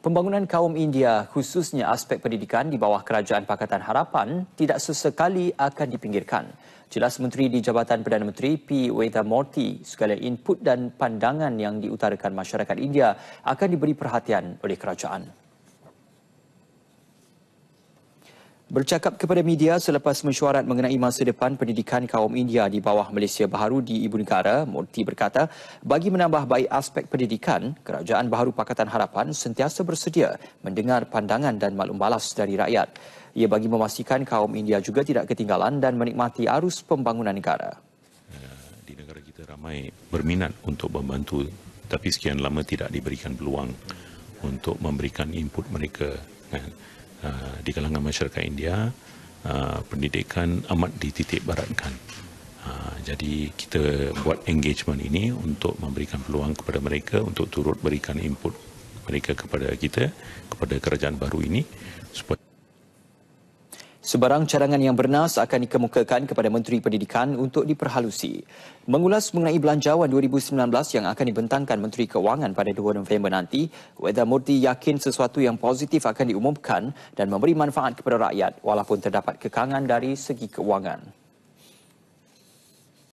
Pembangunan kaum India khususnya aspek pendidikan di bawah Kerajaan Pakatan Harapan tidak sesekali akan dipinggirkan. Jelas Menteri di Jabatan Perdana Menteri P. Wedamorti, segala input dan pandangan yang diutarakan masyarakat India akan diberi perhatian oleh kerajaan. Bercakap kepada media selepas mesyuarat mengenai masa depan pendidikan kaum India di bawah Malaysia Baharu di Ibu Negara, Murti berkata, bagi menambah baik aspek pendidikan, Kerajaan Baharu Pakatan Harapan sentiasa bersedia mendengar pandangan dan maklum balas dari rakyat. Ia bagi memastikan kaum India juga tidak ketinggalan dan menikmati arus pembangunan negara. Ya, di negara kita ramai berminat untuk membantu tapi sekian lama tidak diberikan peluang untuk memberikan input mereka. Kan? uh, di kalangan masyarakat India uh, pendidikan amat dititik baratkan. Uh, jadi kita buat engagement ini untuk memberikan peluang kepada mereka untuk turut berikan input mereka kepada kita kepada kerajaan baru ini supaya Sebarang cadangan yang bernas akan dikemukakan kepada Menteri Pendidikan untuk diperhalusi. Mengulas mengenai belanjawan 2019 yang akan dibentangkan Menteri Keuangan pada 2 November nanti, Wedha Murti yakin sesuatu yang positif akan diumumkan dan memberi manfaat kepada rakyat walaupun terdapat kekangan dari segi keuangan.